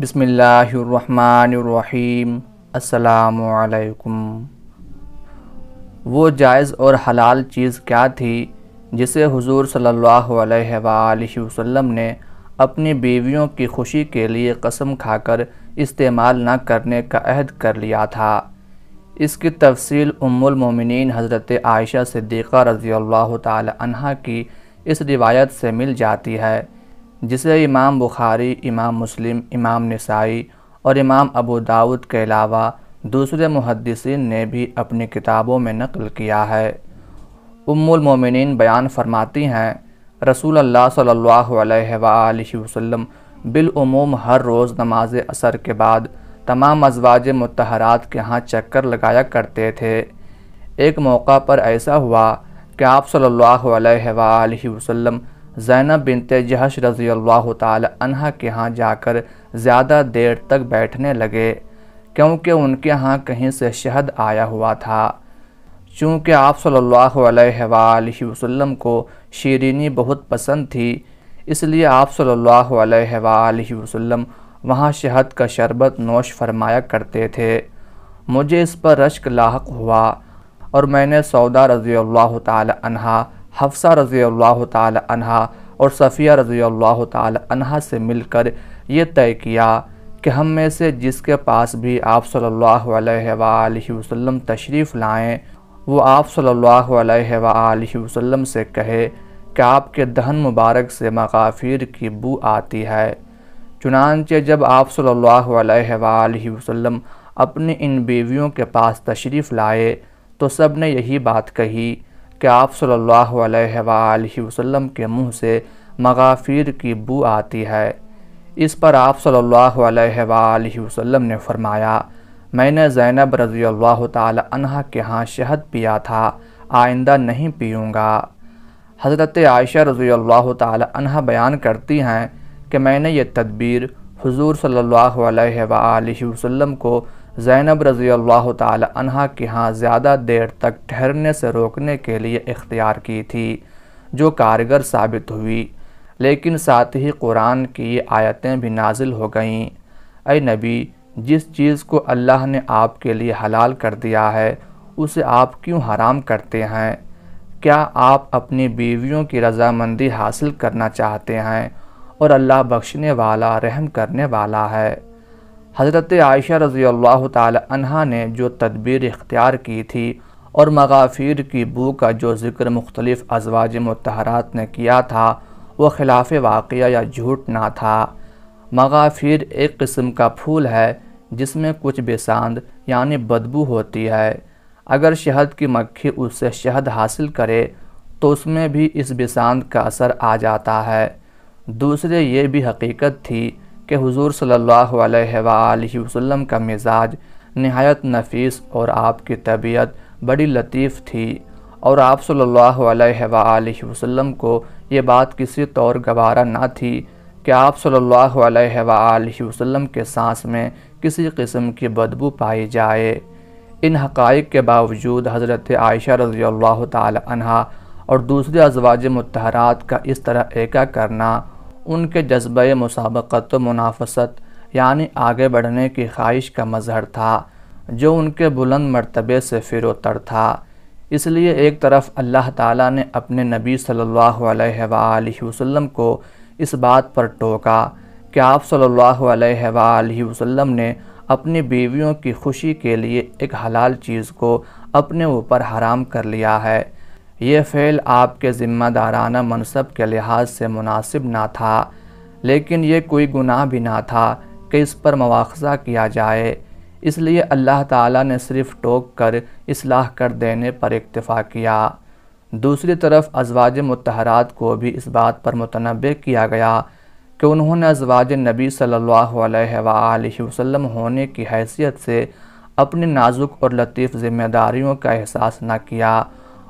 बिसमीम असलकुम वो जायज़ और हलाल चीज़ क्या थी जिसे हुजूर सल्लल्लाहु अलैहि वसल्लम ने अपनी बीवियों की खुशी के लिए कसम खाकर इस्तेमाल न करने का अहद कर लिया था इसकी तफसील उम्मुल मोमिनीन हज़रत आयशा सिद्दीक़ा रज़ी अल्लाह तहा की इस रिवायत से मिल जाती है जिसे इमाम बुखारी इमाम मुस्लिम इमाम नसाई और इमाम अबू दाऊद के अलावा दूसरे मुहदसिन ने भी अपनी किताबों में नकल किया है मोमिन बयान फरमाती हैं रसूल अल्लाह सल्लल्लाहु अलैहि बिलूम हर रोज़ नमाज असर के बाद तमाम अजवाज मतहरात के यहाँ चक्कर लगाया करते थे एक मौका पर ऐसा हुआ कि आप सल्लल्लाहु अलैहि जैनब बिनत जहश रजी अल्लाह तहा के यहाँ जाकर ज़्यादा देर तक बैठने लगे क्योंकि उनके यहाँ कहीं से शहद आया हुआ था चूँकि आप सल्ला वसम को शीरनी बहुत पसंद थी इसलिए आप सल्ला वसम वहाँ शहद का शरबत नोश फरमाया करते थे मुझे इस पर रश्क लाक हुआ और मैंने सौदा रजी अल्लाह तहा हफ्सा रज़ी अल्लाह तहा और सफ़िया रज़ी अल्लाह तहा से मिलकर ये तय किया कि हम में से जिसके पास भी आप सल्ला वसम तशरीफ़ लाएँ वो आप सल्ला वसम से कहे कि आपके दहन मुबारक से मकाफिर की बू आती है चुनानचे जब आप सल्ला वसम अपनी इन बीवियों के पास तशरीफ़ लाए तो सब ने यही बात कही कि आप सल्लल्लाहु अलैहि वसल्लम के मुंह से मगाफिर की बू आती है इस पर आप सल्लल्लाहु अलैहि वसल्लम ने फरमाया मैंने ज़ैनब रज़ी अल्लाह तहा के यहाँ शहद पिया था आइंदा नहीं पीऊँगा हज़रत आयशा रज़ी अल्लाह तहा बयान करती हैं कि मैंने ये तदबीर हुजूर सल्लल्लाहु अलैहि वसल्लम को ज़ैनब रज़ी अल्लाह तहा के यहाँ ज़्यादा देर तक ठहरने से रोकने के लिए इख्तियार की थी जो कारगर साबित हुई लेकिन साथ ही कुरान की ये आयतें भी नाजिल हो गईं अय नबी जिस चीज़ को अल्लाह ने आपके लिए हलाल कर दिया है उसे आप क्यों हराम करते हैं क्या आप अपनी बीवियों की रजामंदी हासिल करना चाहते हैं और अल्लाह बख्शने वाला रहम करने वाला है हज़रत आयशा रज़ी अल्लाह तहा ने जो तदबीर इख्तियार की थी और मगाफिर की बू का जो ज़िक्र मुख्तलिफ़ अजवाज मतहरात ने किया था वह खिलाफ वाक़ या झूठ ना था मगाफिर एक किस्म का फूल है जिसमें कुछ बेसांद यानि बदबू होती है अगर शहद की मक्खी उससे शहद हासिल करे तो उसमें भी इस बेसांद का असर आ जाता है दूसरे ये भी हकीकत थी कि हुजूर सल्लल्लाहु अलैहि वसल्लम का मिजाज नहायत नफीस और आपकी तबीयत बड़ी लतीफ़ थी और आप सल्लल्लाहु अलैहि वसल्लम को ये बात किसी तौर गवारा ना थी कि आप सल्लल्लाहु अलैहि वसल्लम के सांस में किसी किस्म की बदबू पाई जाए इन हक़ के बावजूद हज़रत आयशा रज़ी अल्लाह और दूसरे अजवाज मतहरात का इस तरह एका करना उनके जज्ब मुसाबकत मुनाफसत यानि आगे बढ़ने की ख्वाहिश का मजहर था जो उनके बुलंद मरतबे से फिरोतर था इसलिए एक तरफ अल्लाह ताला ने अपने नबी सल्लल्लाहु अलैहि वसल्लम को इस बात पर टोका कि आप सल्लल्लाहु अलैहि वसल्लम ने अपनी बीवियों की खुशी के लिए एक हलाल चीज़ को अपने ऊपर हराम कर लिया है ये फ़ैल आपके ज़िम्मेदाराना मनसब के लिहाज से मुनासिब ना था लेकिन ये कोई गुनाह भी ना था कि इस पर मुआवजा किया जाए इसलिए अल्लाह ताला ने सिर्फ टोक कर इसलाह कर देने पर इक्तफ़ा किया दूसरी तरफ अजवाज मतहरात को भी इस बात पर मुतनब किया गया कि उन्होंने अजवाज नबी सल्ला वसम होने की हैसियत से अपनी नाजुक और लतीफ़ ज़िम्मेदारियों का एहसास न किया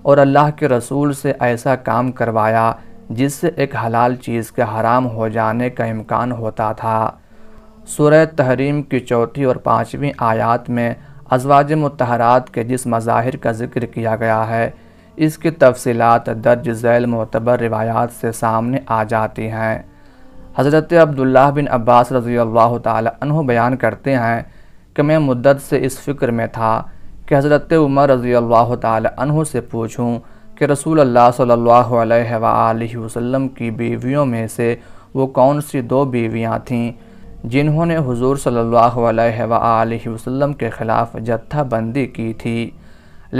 और अल्लाह के रसूल से ऐसा काम करवाया जिससे एक हलाल चीज़ के हराम हो जाने का इम्कान होता था सूर्य तहरीम की चौथी और पाँचवीं आयात में अजवाज मतहरात के जिस मज़ाहिर का जिक्र किया गया है इसकी तफसीत दर्ज झैल मतबर रिवायात से सामने आ जाती हैं हज़रत अब्दुल्ला बिन अब्बास रज़ी अल्लाह बयान करते हैं कि मैं मुद्दत से इस फ़िक्र में था कि हज़रत उमर रज़ी अल्लाह तहों से पूछूँ कि रसूल अल्लाह सल्लल्लाहु की बीवियों में से वो कौन सी दो बीवियाँ थीं जिन्होंने हुजूर सल्लल्लाहु अलैहि के ख़िलाफ़ जत्थाबंदी की थी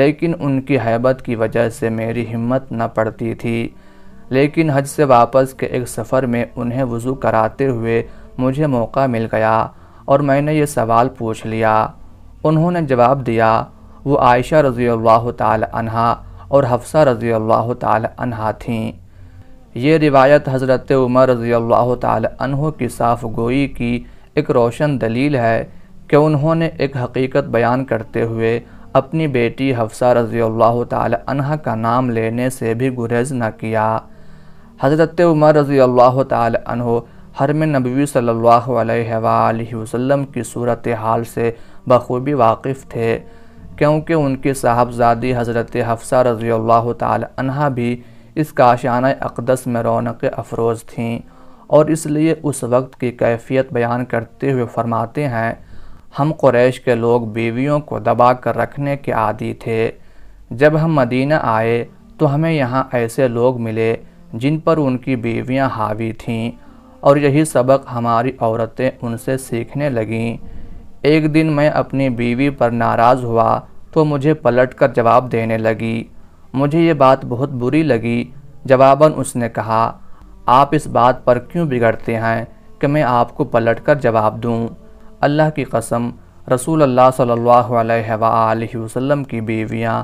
लेकिन उनकी हैबत की वजह से मेरी हिम्मत न पड़ती थी लेकिन हज से वापस के एक सफ़र में उन्हें वज़ू कराते हुए मुझे मौका मिल गया और मैंने ये सवाल पूछ लिया उन्होंने जवाब दिया वो आयशा रज़ी अल्लाह तहा और हफ्सा रज़ी अल्लाह तहा थीं ये रिवायत हज़रत उमर रज़ी अल्लाह तहों की साफ गोई की एक रोशन दलील है कि उन्होंने एक हकीकत बयान करते हुए अपनी बेटी हफ्सा रज़ी अल्लाह तहा का नाम लेने से भी गुरेज न किया हज़रत उमर रज़ी अल्लाह तहों हरम नबी सल्लल्लाहु अलैहि वसल्लम की सूरत हाल से बखूबी वाकिफ़ थे क्योंकि उनकी साहबजादी हज़रत हफ्सा रज़ी तहा भी इस काशान अकदस में रौनक अफरोज़ थीं और इसलिए उस वक्त की कैफियत बयान करते हुए फरमाते हैं हम क्रैश के लोग बीवियों को दबा कर रखने के आदि थे जब हम मदीना आए तो हमें यहाँ ऐसे लोग मिले जिन पर उनकी बीवियाँ हावी थीं और यही सबक हमारी औरतें उनसे सीखने लगीं एक दिन मैं अपनी बीवी पर नाराज़ हुआ तो मुझे पलट कर जवाब देने लगी मुझे ये बात बहुत बुरी लगी जवाबन उसने कहा आप इस बात पर क्यों बिगड़ते हैं कि मैं आपको पलट कर जवाब दूँ अल्लाह की कसम रसूल अल्लाह सल्लल्लाहु अलैहि वसल्लम की बीवियाँ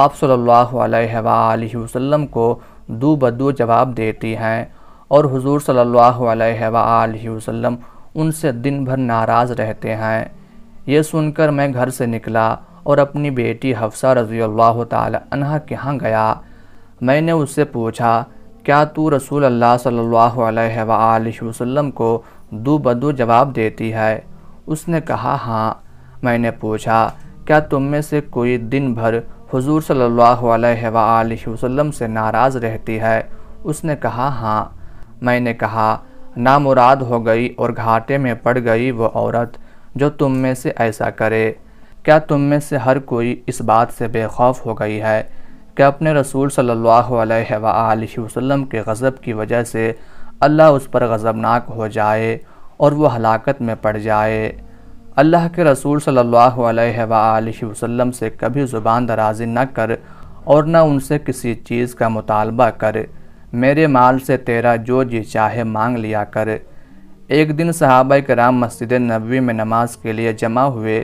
आप सल्लल्लाहु अलैहि वसल्लम को दो बदो जवाब देती हैं और हुजूर सल्लल्लाहु अलैहि वसल्लम उनसे दिन भर नाराज़ रहते हैं ये सुनकर मैं घर से निकला और अपनी बेटी हफ्सा रजी अल्लाह तहा के यहाँ गया मैंने उससे पूछा क्या तू रसूल अल्लाह सल्लल्लाहु अलैहि वसल्लम को दो बदू जवाब देती है उसने कहा हाँ मैंने पूछा क्या तुम में से कोई दिन भर हुजूर सल्लल्लाहु अलैहि वसल्लम से नाराज़ रहती है उसने कहा हाँ मैंने कहा नामुराद हो गई और घाटे में पड़ गई वो औरत जो तुम में से ऐसा करे क्या तुम में से हर कोई इस बात से बेखौफ हो गई है कि अपने रसूल सल्लल्लाहु अलैहि वसल्लम के गज़ब की वजह से अल्लाह उस पर गज़बनाक हो जाए और वह हलाकत में पड़ जाए अल्लाह के रसूल सल्लल्लाहु अलैहि वसल्लम से कभी ज़ुबान दराजी न कर और न उनसे किसी चीज़ का मुतालबा कर मेरे माल से तेरा जो जी चाहे मांग लिया कर एक दिन सहाबा कराम मस्जिद नबी में नमाज के लिए जमा हुए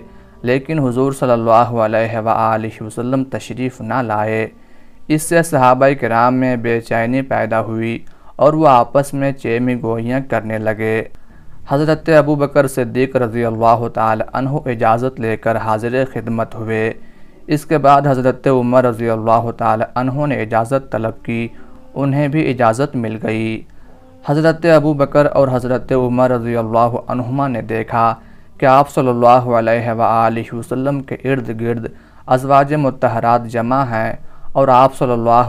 लेकिन हुजूर सल्लल्लाहु अलैहि सल्ला वसल्लम तशरीफ़ ना लाए इससे सहाबा कराम में बेचैनी पैदा हुई और वह आपस में चेमी गोहियाँ करने लगे हज़रत अबू बकर सिद्दीक रज़ी अल्लाह तहु इजाज़त लेकर हाजिर खिदमत हुए इसके बाद हज़रत उमर रज़ी अल्लाह तहु ने इजाज़त तलब की उन्हें भी इजाज़त मिल गई हज़रत अबू बकर और हज़रत उमर रज़ी अल्लाह ने देखा कि आप सल्ला वसम के इर्द गिर्द अजवाज मतहरात जमा हैं और आप सल्ला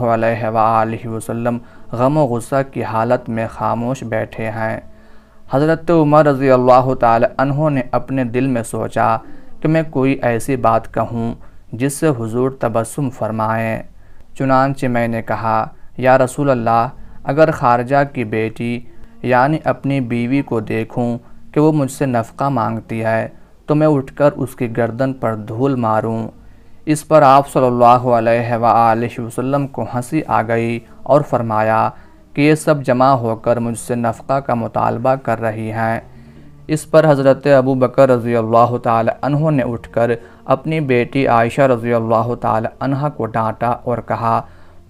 वसम गम व गुस्सा की हालत में खामोश बैठे हैं हज़रत उमर रज़ी अल्लाह तहों ने अपने दिल में सोचा कि मैं कोई ऐसी बात कहूँ जिससे हजूर तबसम फरमाएँ चुनानचे मैंने कहा या रसूल अल्लाह अगर खारजा की बेटी यानी अपनी बीवी को देखूं कि वो मुझसे नफ़का मांगती है तो मैं उठकर उसकी गर्दन पर धूल मारूं। इस पर आप सल्लल्लाहु अलैहि वसल्लम को हंसी आ गई और फरमाया कि ये सब जमा होकर मुझसे नफ़का का मुतालबा कर रही हैं इस पर हज़रत अबू बकर रज़ी अल्लाह तहों ने उठकर अपनी बेटी आयशा रज़ी अल्लाह तह को डांटा और कहा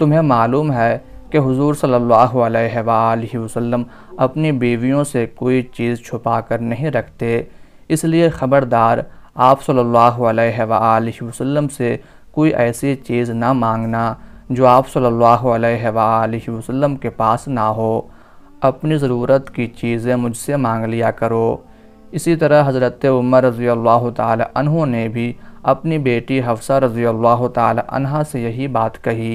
तुम्हें मालूम है कि हुजूर सल्लल्लाहु अलैहि वसल्लम अपनी बीवियों से कोई चीज़ छुपा कर नहीं रखते इसलिए ख़बरदार आप सल्लल्लाहु अलैहि वसल्लम से कोई ऐसी चीज़ ना मांगना जो आप सल्लल्लाहु अलैहि वसल्लम के पास ना हो अपनी ज़रूरत की चीज़ें मुझसे मांग लिया करो इसी तरह हज़रत उमर रज़ी अल्लाह तहों ने भी अपनी बेटी हफ्सा रज़ी अल्लाह तहा से यही बात कही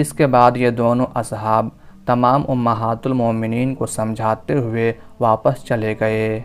इसके बाद ये दोनों असहाब तमाम उम्मातुलमिन को समझाते हुए वापस चले गए